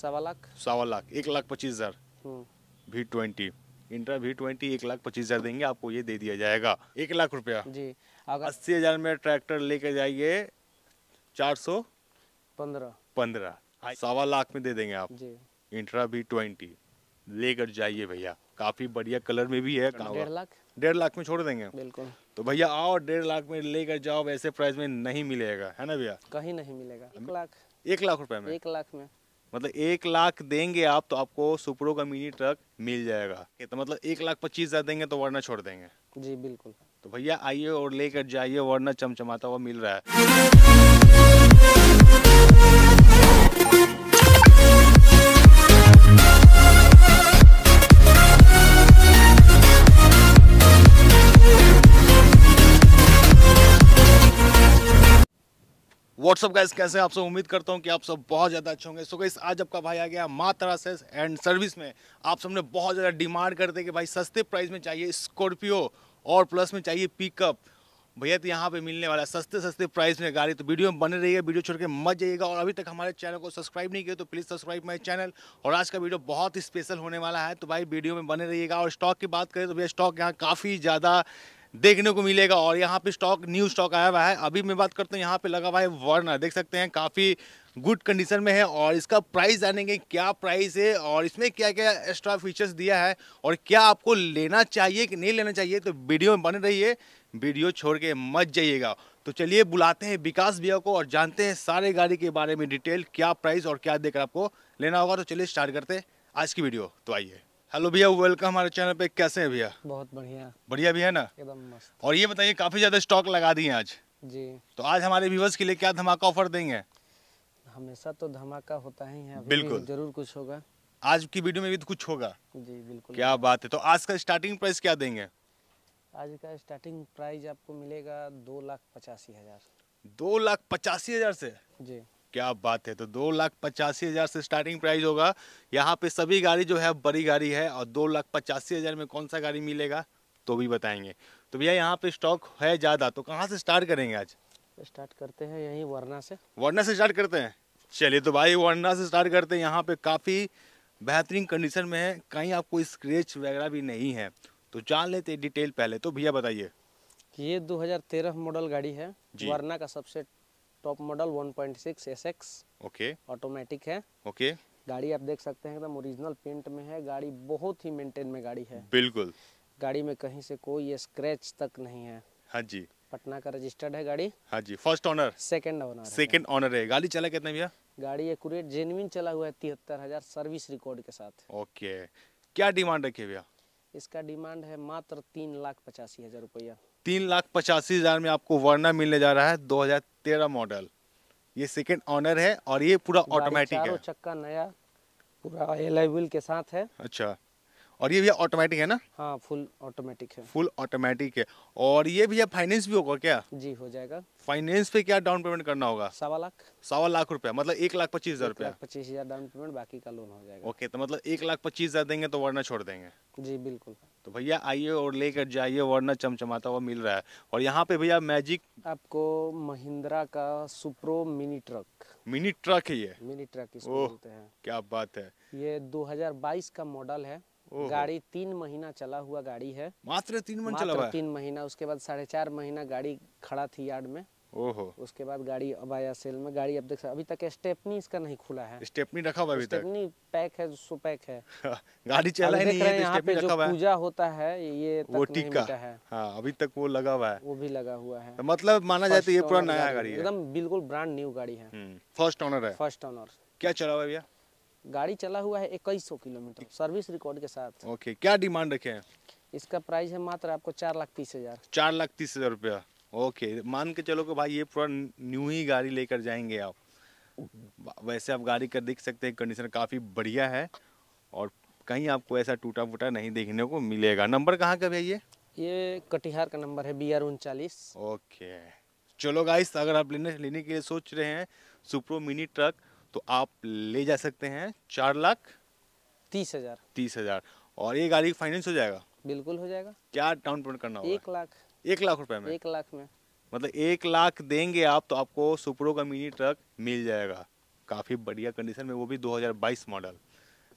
सवा लाख सवा लाख एक लाख पच्चीस हज़ार ट्वेंटी ट्वेंटी एक लाख पच्चीस हज़ार देंगे आपको ये दे दिया जाएगा एक लाख रुपया जी अगर अस्सी हज़ार में ट्रैक्टर लेके जाइए चार सौ पंद्रह पंद्रह हाँ। सवा लाख में दे देंगे आप जी इंट्रा भी ट्वेंटी लेकर जाइए भैया काफ़ी बढ़िया कलर में भी है डेढ़ लाख डेढ़ लाख में छोड़ देंगे बिल्कुल तो भैया आओ डेढ़ लाख में लेकर जाओ ऐसे प्राइस में नहीं मिलेगा है ना भैया कहीं नहीं मिलेगा एक लाख एक लाख रुपए में एक लाख में मतलब एक लाख देंगे आप तो आपको सुप्रो का मिनी ट्रक मिल जाएगा तो मतलब एक लाख पच्चीस हज़ार देंगे तो वरना छोड़ देंगे जी बिल्कुल तो भैया आइए और लेकर जाइए वरना चमचमाता हुआ मिल रहा है व्हाट्सअप गाइस कैसे आप सब उम्मीद करता हूँ कि आप सब बहुत ज़्यादा अच्छे होंगे सो गाइस आज आपका भाई आ गया मात्रा से एंड सर्विस में आप सबने बहुत ज़्यादा डिमांड करते कि भाई सस्ते प्राइस में चाहिए स्कॉर्पियो और प्लस में चाहिए पिकअप भैया तो यहाँ पे मिलने वाला है सस्ते सस्ते प्राइस में गाड़ी तो वीडियो में बने रहिएगा वीडियो छोड़ के मत जाइएगा और अभी तक हमारे चैनल को सब्सक्राइब नहीं किया तो प्लीज़ सब्सक्राइब माई चैनल और आज का वीडियो बहुत ही स्पेशल होने वाला है तो भाई वीडियो में बने रहिएगा और स्टॉक की बात करें तो भैया स्टॉक यहाँ काफ़ी ज़्यादा देखने को मिलेगा और यहाँ पे स्टॉक न्यू स्टॉक आया हुआ है अभी मैं बात करता हूँ यहाँ पे लगा हुआ है वर्नर देख सकते हैं काफ़ी गुड कंडीशन में है और इसका प्राइस जानेंगे क्या प्राइस है और इसमें क्या क्या एक्स्ट्रा फीचर्स दिया है और क्या आपको लेना चाहिए कि नहीं लेना चाहिए तो वीडियो में बने रहिए वीडियो छोड़ के मत जाइएगा तो चलिए बुलाते हैं विकास भैया को और जानते हैं सारे गाड़ी के बारे में डिटेल क्या प्राइस और क्या देकर आपको लेना होगा तो चलिए स्टार्ट करते हैं आज की वीडियो तो आइए हेलो भैया वेलकम हमारे चैनल पे कैसे हैं भैया बहुत बढ़िया बढ़िया भी है ना एकदम मस्त और ये बताइए काफी ज्यादा स्टॉक लगा दिए आज जी तो आज हमारे व्यूवर्स के लिए क्या धमाका ऑफर देंगे हमेशा तो धमाका होता ही है बिल्कुल जरूर कुछ होगा आज की वीडियो में भी तो कुछ होगा जी बिल्कुल क्या बात है तो आज का स्टार्टिंग प्राइस क्या देंगे आज का स्टार्टिंग प्राइस आपको मिलेगा दो लाख पचासी हजार दो लाख पचासी हजार से जी क्या बात है तो दो लाख पचासी हज़ार से स्टार्टिंग प्राइस होगा यहाँ पे सभी गाड़ी जो है बड़ी गाड़ी है और दो लाख पचासी हज़ार में कौन सा गाड़ी मिलेगा तो भी बताएंगे तो भैया यहाँ पे स्टॉक है ज़्यादा तो कहाँ से स्टार्ट करेंगे आज स्टार्ट करते हैं यहीं वरना से वरना से स्टार्ट करते हैं चलिए तो भाई वरना से स्टार्ट करते हैं यहाँ पे काफ़ी बेहतरीन कंडीशन में है कहीं आपको स्क्रेच वगैरह भी नहीं है तो जान लेते डिटेल पहले तो भैया बताइए ये 2013 मॉडल गाड़ी है वरना का सबसे top model 1.6 SX okay automatic है ओके okay. गाड़ी आप देख सकते हैं एकदम ओरिजिनल पेंट में है गाड़ी बहुत ही मेंटेन में गाड़ी है बिल्कुल गाड़ी में कहीं से कोई स्क्रेच तक नहीं है हाँ जी पटना का रजिस्टर्ड है गाड़ी हाँ जी first owner second owner second owner है गाड़ी चला कितना भैया गाड़ी एकट जेनविन चला हुआ है तिहत्तर हजार सर्विस रिकॉर्ड के साथ ओके क्या डिमांड रखिये भैया इसका डिमांड है मात्र तीन लाख पचासी हजार रुपया तीन लाख पचासी हज़ार में आपको वर्ना मिलने जा रहा है 2013 मॉडल ये सेकेंड ऑनर है और ये पूरा ऑटोमेटिक है चक्का नया पूरा एल आई व्हील के साथ है अच्छा और ये भैया ऑटोमेटिक है ना हाँ फुल ऑटोमेटिक है फुल ऑटोमेटिक है और ये भैया फाइनेंस भी होगा क्या जी हो जाएगा फाइनेंस पे क्या डाउन पेमेंट करना होगा सवा लाख सवा लाख रुपया मतलब एक लाख पच्चीस हजार रुपया पच्चीस हजार डाउन पेमेंट बाकी का लोन हो जाएगा ओके तो मतलब एक लाख पच्चीस हजार देंगे तो वरना छोड़ देंगे जी बिल्कुल तो भैया आइए और लेकर जाइए वरना चमचमाता हुआ मिल रहा है और यहाँ पे भैया मैजिक आपको महिंद्रा का Supro mini truck mini truck है ये मिनी ट्रक इसको बोलते हैं क्या बात है ये 2022 का मॉडल है गाड़ी तीन महीना चला हुआ गाड़ी है मात्र तीन महीना चला हुआ तीन महीना उसके बाद साढ़े चार महीना गाड़ी खड़ा थी यार्ड में ओहो उसके बाद गाड़ी अब आया सेल में गाड़ी अब देख सकते अभी तक स्टेपनी इसका नहीं खुला है स्टेपनी रखा हुआ अभी तक स्टेपनी पैक है सो पैक है हाँ, गाड़ी चला ही नहीं है तो यहाँ पे जो पूजा होता है ये वो टिक्का है हाँ अभी तक वो लगा हुआ है वो भी लगा हुआ है तो मतलब माना जाए तो ये पूरा नया गाड़ी है एकदम बिल्कुल ब्रांड न्यू गाड़ी है फर्स्ट हम्म, ऑनर है फर्स्ट ऑनर क्या चला हुआ भैया गाड़ी चला हुआ है इक्कीस किलोमीटर सर्विस रिकॉर्ड के साथ ओके क्या डिमांड रखे है इसका प्राइस है मात्र आपको चार लाख तीस हजार चार लाख तीस हजार रुपया ओके मान के चलो कि भाई ये पूरा न्यू ही गाड़ी लेकर जाएंगे आप वैसे आप गाड़ी का देख सकते हैं कंडीशन काफ़ी बढ़िया है और कहीं आपको ऐसा टूटा फूटा नहीं देखने को मिलेगा नंबर कहाँ का भैया ये ये कटिहार का नंबर है बी आर उनचालीस ओके चलो गाइस अगर आप लेने लेने के लिए सोच रहे हैं सुप्रो मिनी ट्रक तो आप ले जा सकते हैं चार लाख तीस हजार तीस हजार और ये गाड़ी फाइनेंस हो जाएगा बिल्कुल हो जाएगा क्या डाउन पेमेंट करना होगा एक लाख एक लाख रुपए में एक लाख में मतलब एक लाख देंगे आप तो आपको सुपरो का मिनी ट्रक मिल जाएगा काफी बढ़िया कंडीशन में वो भी 2022 मॉडल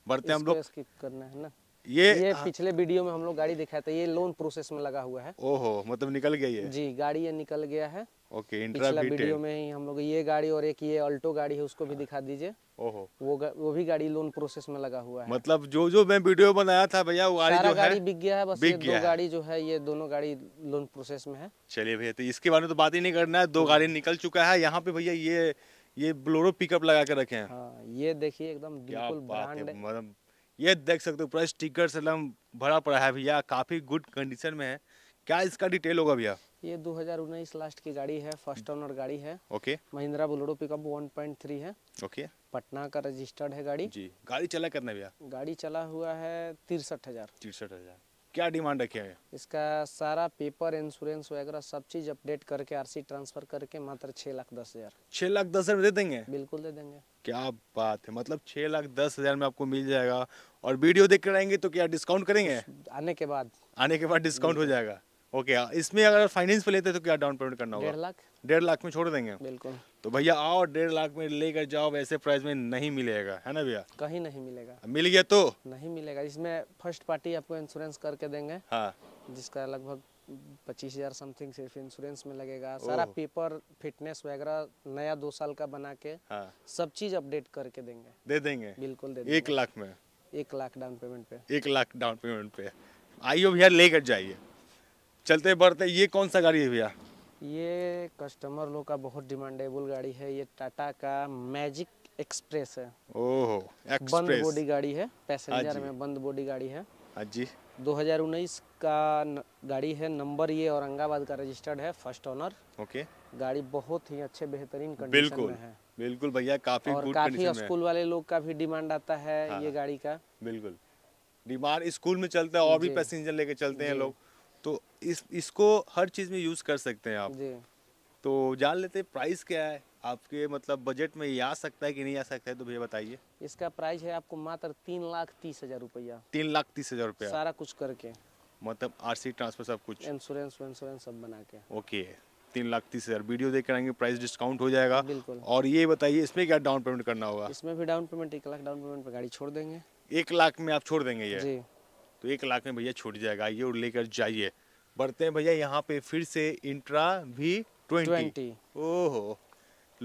बढ़ते हम लोग स्किप करना है ना ये ये हाँ। पिछले वीडियो में हम लोग गाड़ी दिखाया था ये लोन प्रोसेस में लगा हुआ है ओहो मतलब निकल गया ये जी गाड़ी ये निकल गया है ओके पिछला वीडियो में ही हम लोग ये गाड़ी और एक ये अल्टो गाड़ी है उसको भी हाँ। दिखा दीजिए ओहो वो वो भी गाड़ी लोन प्रोसेस में लगा हुआ है मतलब जो जो मैं वीडियो बनाया था भैया वो गाड़ी जो गाड़ी बिक गया है बस ये दो गाड़ी जो है ये दोनों गाड़ी लोन प्रोसेस में है चलिए भैया तो इसके बारे में तो बात ही नहीं करना है दो हाँ। गाड़ी निकल चुका है यहाँ पे भैया ये ये ब्लोरो पिकअप लगा के रखे है हाँ, ये देखिए एकदम बिल्कुल मतलब ये देख सकते हो पूरा स्टिकर से एकदम भरा पड़ा है भैया काफी गुड कंडीशन में है क्या इसका डिटेल होगा भैया ये दो हजार उन्नीस लास्ट की गाड़ी है फर्स्ट ओनर गाड़ी है ओके महिंद्रा बोलेरो पिकअप 1.3 है ओके पटना का रजिस्टर्ड है गाड़ी जी गाड़ी चला करना भैया गाड़ी चला हुआ है तिरसठ हजार तिरसठ हजार क्या डिमांड रखे है इसका सारा पेपर इंश्योरेंस वगैरह सब चीज अपडेट करके आरसी ट्रांसफर करके मात्र छह लाख दस हजार छह लाख दस हजार दे देंगे बिल्कुल दे देंगे क्या बात है मतलब छह लाख दस हजार में आपको मिल जाएगा और वीडियो देख कर आएंगे तो क्या डिस्काउंट करेंगे आने के बाद आने के बाद डिस्काउंट हो जाएगा ओके okay, हाँ, इसमें अगर फाइनेंस पे लेते तो क्या डाउन पेमेंट करना होगा डेढ़ लाख डेढ़ लाख में छोड़ देंगे बिल्कुल तो भैया आओ डेढ़ लाख में लेकर जाओ ऐसे प्राइस में नहीं मिलेगा है ना भैया कहीं नहीं मिलेगा मिल गया तो नहीं मिलेगा इसमें फर्स्ट पार्टी आपको इंश्योरेंस करके देंगे हाँ जिसका लगभग पच्चीस हजार समथिंग सिर्फ इंश्योरेंस में लगेगा सारा पेपर फिटनेस वगैरह नया दो साल का बना के हाँ। सब चीज अपडेट करके देंगे दे देंगे बिल्कुल दे एक लाख में एक लाख डाउन पेमेंट पे एक लाख डाउन पेमेंट पे आइयो भैया लेकर जाइए चलते बढ़ते ये कौन सा गाड़ी है भैया ये कस्टमर लोग का बहुत डिमांडेबल गाड़ी है ये टाटा का मैजिक एक्सप्रेस है ओहो एक्सप्रेस बंद बॉडी गाड़ी है पैसेंजर हाँ में बंद बॉडी गाड़ी है हाँ जी 2019 का गाड़ी है नंबर ये औरंगाबाद का रजिस्टर्ड है फर्स्ट ओनर ओके गाड़ी बहुत ही अच्छे बेहतरीन कंडीशन में है बिल्कुल भैया काफी और काफी स्कूल वाले लोग का भी डिमांड आता है हाँ, ये हाँ। गाड़ी का बिल्कुल डिमांड स्कूल में चलता है और भी पैसेंजर लेके चलते हैं लोग इस इसको हर चीज़ में यूज़ कर सकते हैं आप तो जान लेते हैं प्राइस क्या है आपके मतलब बजट में ये आ सकता है कि नहीं आ सकता है तो भैया बताइए इसका प्राइस है आपको मात्र तीन लाख तीस हजार रुपया तीन लाख तीस हजार रुपया सारा कुछ करके मतलब आरसी ट्रांसफर सब कुछ इंश्योरेंस इंश्योरेंस सब बना के ओके तीन लाख तीस हजार वीडियो देख करेंगे प्राइस डिस्काउंट हो जाएगा बिल्कुल और ये बताइए इसमें क्या डाउन पेमेंट करना होगा इसमें भी डाउन पेमेंट एक लाख डाउन पेमेंट पर गाड़ी छोड़ देंगे एक लाख में आप छोड़ देंगे ये तो एक लाख में भैया छोड़ जाएगा ये और लेकर जाइए बढ़ते हैं भैया यहाँ पे फिर से इंट्रा वी ट्वेंटी ओहो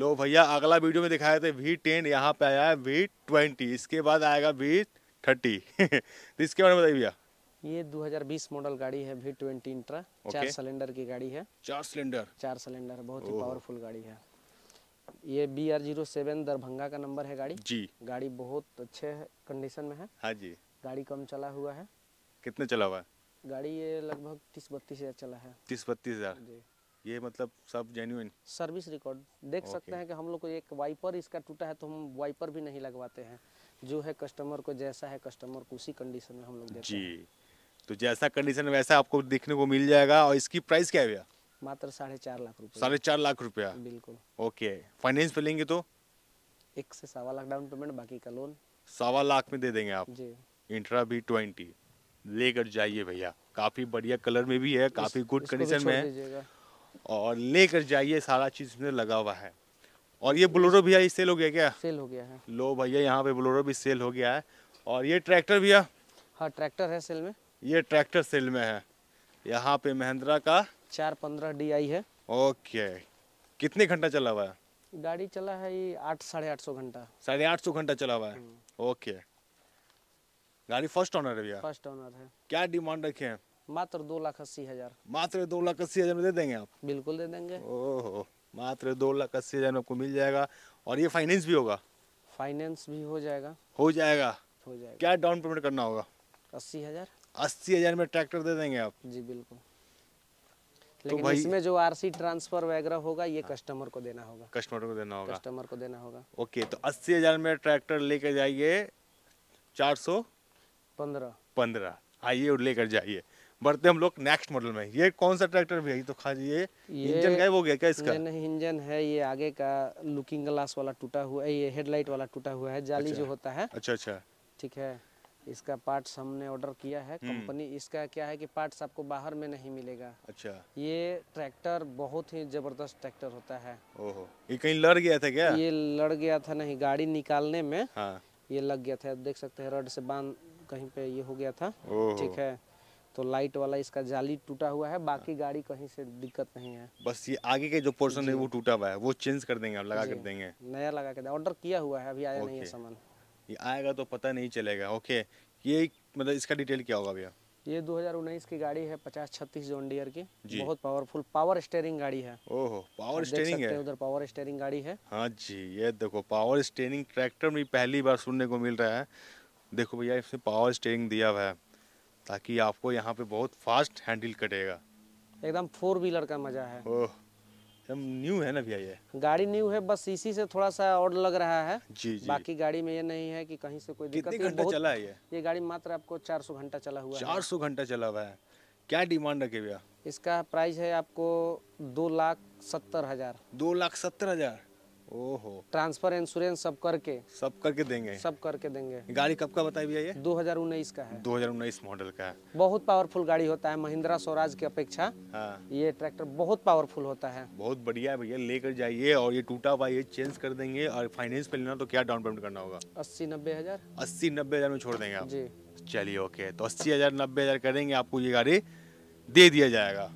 लो भैया अगला वीडियो में दिखाया था वी टेन यहाँ पे आया है वी ट्वेंटी इसके बाद आएगा वी थर्टी तो इसके बारे में बताइए भैया ये 2020 मॉडल गाड़ी है वी ट्वेंटी इंट्रा okay. चार सिलेंडर की गाड़ी है चार सिलेंडर चार सिलेंडर बहुत ही पावरफुल गाड़ी है ये B R zero seven Darbhanga का नंबर है गाड़ी जी गाड़ी बहुत अच्छे कंडीशन में है हाँ जी गाड़ी कम चला हुआ है कितने चला हुआ है गाड़ी ये लगभग तीस बत्तीस हज़ार चला है तीस बत्तीस हज़ार ये मतलब सब जेन्यून सर्विस रिकॉर्ड देख सकते हैं कि हम लोग को एक वाइपर इसका टूटा है तो हम वाइपर भी नहीं लगवाते हैं जो है कस्टमर को जैसा है कस्टमर को उसी कंडीशन में हम लोग देते जी तो जैसा कंडीशन वैसा आपको देखने को मिल जाएगा और इसकी प्राइस क्या है भैया मात्र साढ़े चार लाख रुपया साढ़े चार लाख रुपया बिल्कुल ओके फाइनेंस पे लेंगे तो एक से सवा लाख डाउन पेमेंट बाकी का लोन सवा लाख में दे देंगे आप जी इंट्रा बी ट्वेंटी लेकर जाइए भैया काफ़ी बढ़िया कलर में भी है काफ़ी गुड कंडीशन में है और लेकर जाइए सारा चीज़ इसमें लगा हुआ है और ये बोलोरो भैया ये सेल हो गया क्या सेल हो गया है लो भैया यहाँ पे बोलोरो भी सेल हो गया है और ये ट्रैक्टर भैया हाँ ट्रैक्टर है सेल में ये ट्रैक्टर सेल में है यहाँ पे महिंद्रा का चार पंद्रह डी आई है ओके कितने घंटा चला हुआ है गाड़ी चला है ये आठ साढ़े आठ सौ घंटा साढ़े आठ सौ घंटा चला हुआ है ओके हम्म। गाड़ी फर्स्ट ऑनर है भैया फर्स्ट ऑनर है क्या डिमांड रखे हैं मात्र दो लाख अस्सी हजार मात्र दो लाख अस्सी हजार में दे देंगे आप बिल्कुल दे देंगे ओहो मात्र दो लाख अस्सी हजार में आपको मिल जाएगा और ये फाइनेंस भी होगा फाइनेंस भी हो जाएगा हो जाएगा हो जाएगा क्या डाउन पेमेंट करना होगा अस्सी हजार अस्सी हजार में ट्रैक्टर दे देंगे आप जी बिल्कुल तो लेकिन तो इसमें जो आरसी ट्रांसफर वगैरह होगा ये कस्टमर को देना होगा कस्टमर को देना होगा कस्टमर को देना होगा ओके तो अस्सी हजार में ट्रैक्टर लेके जाइए चार सौ पंद्रह पंद्रह आइए और लेकर जाइए बढ़ते हम लोग नेक्स्ट मॉडल में ये कौन सा ट्रैक्टर भी है तो खा ये, ये इंजन का वो गया क्या इसका नहीं इंजन है ये आगे का लुकिंग ग्लास वाला टूटा हुआ है ये हेडलाइट वाला टूटा हुआ है जाली अच्छा, जो होता है अच्छा अच्छा ठीक है इसका पार्ट्स हमने ऑर्डर किया है कंपनी हम्म। इसका क्या है कि पार्ट्स आपको बाहर में नहीं मिलेगा अच्छा ये ट्रैक्टर बहुत ही जबरदस्त ट्रैक्टर होता है ओहो ये कहीं लड़ गया था क्या ये लड़ गया था नहीं गाड़ी निकालने में हाँ। ये लग गया था देख सकते हैं रड से बांध कहीं पे ये हो गया था ठीक है तो लाइट वाला इसका जाली टूटा हुआ है बाकी हाँ। गाड़ी कहीं से दिक्कत नहीं है बस ये आगे के जो पोर्शन है वो टूटा हुआ है वो चेंज कर देंगे और लगा कर देंगे नया लगा कर ऑर्डर किया हुआ है अभी आया नहीं है सामान ये आएगा तो पता नहीं चलेगा ओके ये मतलब इसका डिटेल क्या होगा भैया ये 2019 की गाड़ी है पचास छत्तीस जोन डियर की बहुत पावरफुल पावर स्टेयरिंग गाड़ी है ओहो पावर स्टेयरिंग है उधर पावर स्टेयरिंग गाड़ी है हाँ जी ये देखो पावर स्टेयरिंग ट्रैक्टर में पहली बार सुनने को मिल रहा है देखो भैया इसमें पावर स्टेयरिंग दिया हुआ है ताकि आपको यहाँ पे बहुत फास्ट हैंडल करेगा एकदम फोर व्हीलर का मजा है ओह एकदम न्यू है ना भैया ये गाड़ी न्यू है बस इसी से थोड़ा सा और लग रहा है जी, जी। बाकी गाड़ी में ये नहीं है कि कहीं से कोई दिक्कत घंटा चला है ये ये गाड़ी मात्र आपको 400 घंटा चला हुआ चार सौ घंटा चला हुआ है क्या डिमांड रखे भैया इसका प्राइस है आपको दो लाख सत्तर हजार दो लाख सत्तर हजार ओहो ट्रांसफर इंश्योरेंस सब करके सब करके देंगे सब करके देंगे गाड़ी कब का बताई भैया ये 2019 का है 2019 मॉडल का है बहुत पावरफुल गाड़ी होता है महिंद्रा स्वराज की अपेक्षा हाँ। ये ट्रैक्टर बहुत पावरफुल होता है बहुत बढ़िया है भैया लेकर जाइए और ये टूटा हुआ ये चेंज कर देंगे और फाइनेंस पे लेना तो क्या डाउन पेमेंट करना होगा अस्सी नब्बे हजार अस्सी नब्बे हजार में छोड़ देंगे आप जी चलिए ओके तो अस्सी हजार नब्बे हजार करेंगे आपको ये गाड़ी दे दिया जाएगा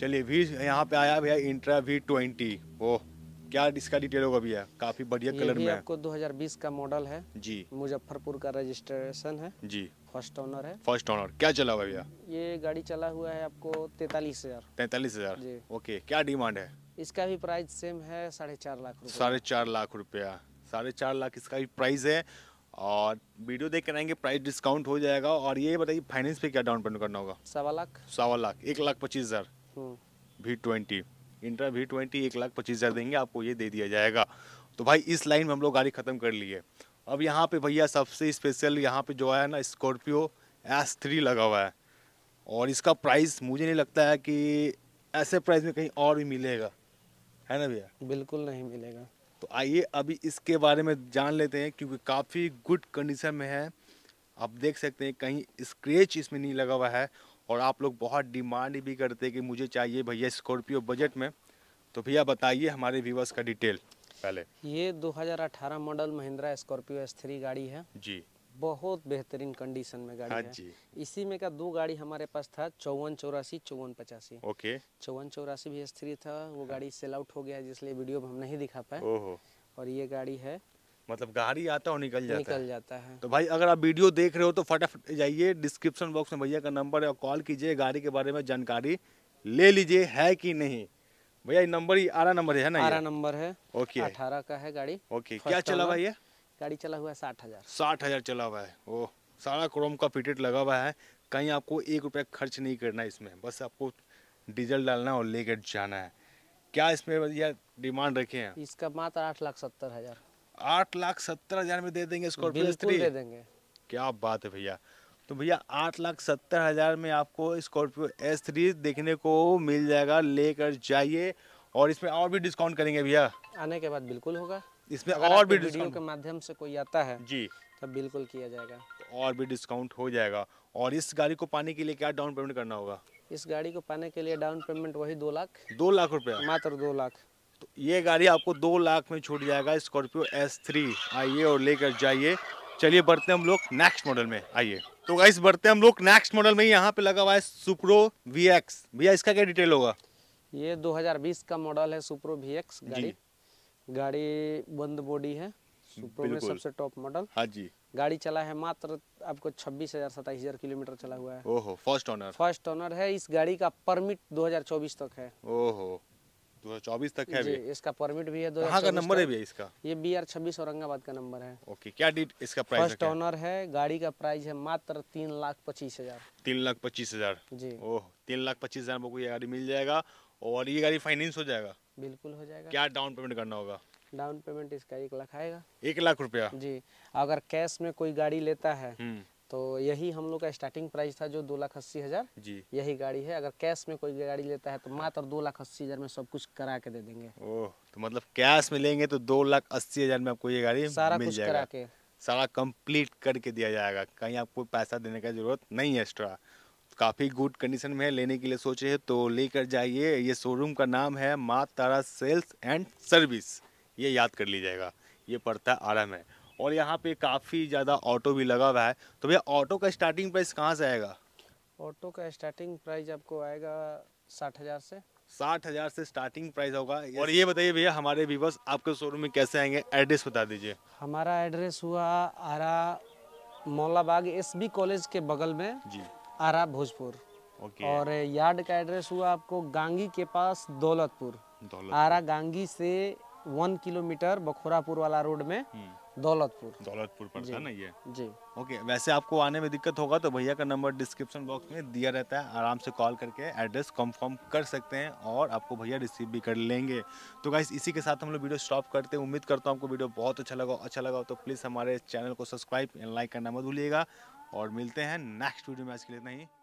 चलिए भी यहाँ पे आया भैया इंट्रा वी ट्वेंटी ओह क्या इसका डिटेल होगा भैया काफी बढ़िया कलर में आपको 2020 का मॉडल है जी मुजफ्फरपुर का रजिस्ट्रेशन है जी फर्स्ट ऑनर है फर्स्ट ऑनर क्या चला हुआ भैया ये गाड़ी चला हुआ है आपको तैतालीस हजार तैतालीस हजार ओके क्या डिमांड है इसका भी प्राइस सेम है साढ़े चार लाख साढ़े चार लाख रुपया साढ़े चार लाख इसका भी प्राइस है और वीडियो देख कर आएंगे प्राइस डिस्काउंट हो जाएगा और ये बताइए फाइनेंस पे क्या डाउन पेमेंट करना होगा सवा लाख सवा लाख एक लाख पच्चीस हज़ार V hmm. Twenty Intra V twenty एक लाख पच्चीस हज़ार देंगे आपको ये दे दिया जाएगा तो भाई इस लाइन में हम लोग गाड़ी ख़त्म कर लिए अब यहाँ पे भैया सबसे स्पेशल यहाँ पे जो है ना स्कॉर्पियो एस थ्री लगा हुआ है और इसका प्राइस मुझे नहीं लगता है कि ऐसे प्राइस में कहीं और भी मिलेगा है ना भैया बिल्कुल नहीं मिलेगा तो आइए अभी इसके बारे में जान लेते हैं क्योंकि काफ़ी गुड कंडीशन में है आप देख सकते हैं कहीं स्क्रेच इसमें नहीं लगा हुआ है और आप लोग बहुत डिमांड भी करते कि मुझे चाहिए भैया स्कॉर्पियो बजट में तो भैया बताइए हमारे व्यूवर्स का डिटेल पहले ये 2018 model Mahindra Scorpio S three गाड़ी है जी बहुत बेहतरीन कंडीशन में गाड़ी हाँ है इसी में का दो गाड़ी हमारे पास था चौवन चौरासी चौवन पचासी ओके चौवन चौरासी भी एस थ्री था वो हाँ। गाड़ी सेल आउट हो गया जिसलिए वीडियो में हम नहीं दिखा पाए और ये गाड़ी है मतलब गाड़ी आता और निकल जाता निकल है। जाता है तो भाई अगर आप वीडियो देख रहे हो तो फटाफट जाइए डिस्क्रिप्शन बॉक्स में भैया का नंबर है और कॉल कीजिए गाड़ी के बारे में जानकारी ले लीजिए है कि नहीं भैया नंबर ही आरा नंबर है ना आरा नंबर है ओके अठारह का है गाड़ी ओके क्या चला हुआ ये गाड़ी चला हुआ है साठ हजार साठ हजार चला हुआ है ओह सारा क्रोम का फिटेड लगा हुआ है कहीं आपको एक रुपया खर्च नहीं करना इसमें बस आपको डीजल डालना और लेकर जाना है क्या इसमें भैया डिमांड रखे हैं इसका मात्र आठ लाख सत्तर हजार आठ लाख सत्तर हजार में दे देंगे स्कॉर्पियो थ्री दे देंगे क्या बात है भैया तो भैया आठ लाख सत्तर हज़ार में आपको स्कॉर्पियो एस थ्री देखने को मिल जाएगा लेकर जाइए और इसमें और भी डिस्काउंट करेंगे भैया आने के बाद बिल्कुल होगा इसमें और भी डिस्काउंट के माध्यम से कोई आता है जी तब तो बिल्कुल किया जाएगा तो और भी डिस्काउंट हो जाएगा और इस गाड़ी को पाने के लिए क्या डाउन पेमेंट करना होगा इस गाड़ी को पाने के लिए डाउन पेमेंट वही दो लाख दो लाख रुपया मात्र दो लाख तो ये गाड़ी आपको दो लाख में छूट जाएगा स्कॉर्पियो एस थ्री आइए और लेकर जाइए चलिए बढ़ते हम लोग नेक्स्ट मॉडल में आइए तो गाइस बढ़ते हम लोग नेक्स्ट मॉडल में यहाँ पे लगा हुआ है सुप्रो वी एक्स भैया इसका क्या डिटेल होगा ये 2020 का मॉडल है सुप्रो वी एक्स गाड़ी गाड़ी बंद बॉडी है सुप्रो में सबसे टॉप मॉडल हाँ जी गाड़ी चला है मात्र आपको छब्बीस हजार सताईस हजार किलोमीटर चला हुआ है ओहो फर्स्ट ओनर फर्स्ट ओनर है इस गाड़ी का परमिट 2024 तक है ओहो 2024 तक है इसका परमिट भी है दो का नंबर है भी है इसका ये बी आर छब्बीस औरंगाबाद का नंबर है ओके क्या डेट इसका प्राइस फर्स्ट ऑनर है गाड़ी का प्राइस है मात्र तीन लाख पच्चीस हजार तीन लाख पच्चीस हजार जी ओह तीन लाख पच्चीस हजार को ये गाड़ी मिल जाएगा और ये गाड़ी फाइनेंस हो जाएगा बिल्कुल हो जाएगा क्या डाउन पेमेंट करना होगा डाउन पेमेंट इसका एक लाख आएगा एक लाख रुपया जी अगर कैश में कोई गाड़ी लेता है हम्म। तो यही हम लोग का स्टार्टिंग प्राइस था जो दो लाख अस्सी हज़ार जी यही गाड़ी है अगर कैश में कोई गाड़ी लेता है तो मात्र दो लाख अस्सी हज़ार में सब कुछ करा के दे देंगे ओह तो मतलब कैश में लेंगे तो दो लाख अस्सी हज़ार में आपको ये गाड़ी सारा मिल कुछ जाएगा। करा के सारा कंप्लीट करके दिया जाएगा कहीं आपको पैसा देने का जरूरत नहीं है एक्स्ट्रा काफ़ी गुड कंडीशन में है लेने के लिए सोचे है तो लेकर जाइए ये शोरूम का नाम है माँ तारा सेल्स एंड सर्विस ये याद कर लीजिएगा ये पड़ता है आरा में और यहाँ पे काफ़ी ज़्यादा ऑटो भी लगा हुआ है तो भैया ऑटो का स्टार्टिंग प्राइस कहाँ से आएगा ऑटो का स्टार्टिंग प्राइस आपको आएगा साठ हज़ार से साठ हज़ार से स्टार्टिंग प्राइस होगा और ये बताइए भैया हमारे व्यूवर्स आपके शोरूम में कैसे आएंगे एड्रेस बता दीजिए हमारा एड्रेस हुआ आरा मौलाबाग एस कॉलेज के बगल में जी आरा भोजपुर okay. और यार्ड का एड्रेस हुआ आपको गांगी के पास दौलतपुर आरा गांगी से वन किलोमीटर बखोरापुर वाला रोड में हम्म। दौलतपुर दौलतपुर पड़ता है ना ये जी ओके वैसे आपको आने में दिक्कत होगा तो भैया का नंबर डिस्क्रिप्शन बॉक्स में दिया रहता है आराम से कॉल करके एड्रेस कंफर्म कर सकते हैं और आपको भैया रिसीव भी कर लेंगे तो गाइस इसी के साथ हम लोग वीडियो स्टॉप करते हैं उम्मीद करता हूँ आपको वीडियो बहुत अच्छा लगा अच्छा लगा तो प्लीज़ हमारे चैनल को सब्सक्राइब एंड लाइक करना मत भूलिएगा और मिलते हैं नेक्स्ट वीडियो में आज के लिए इतना ही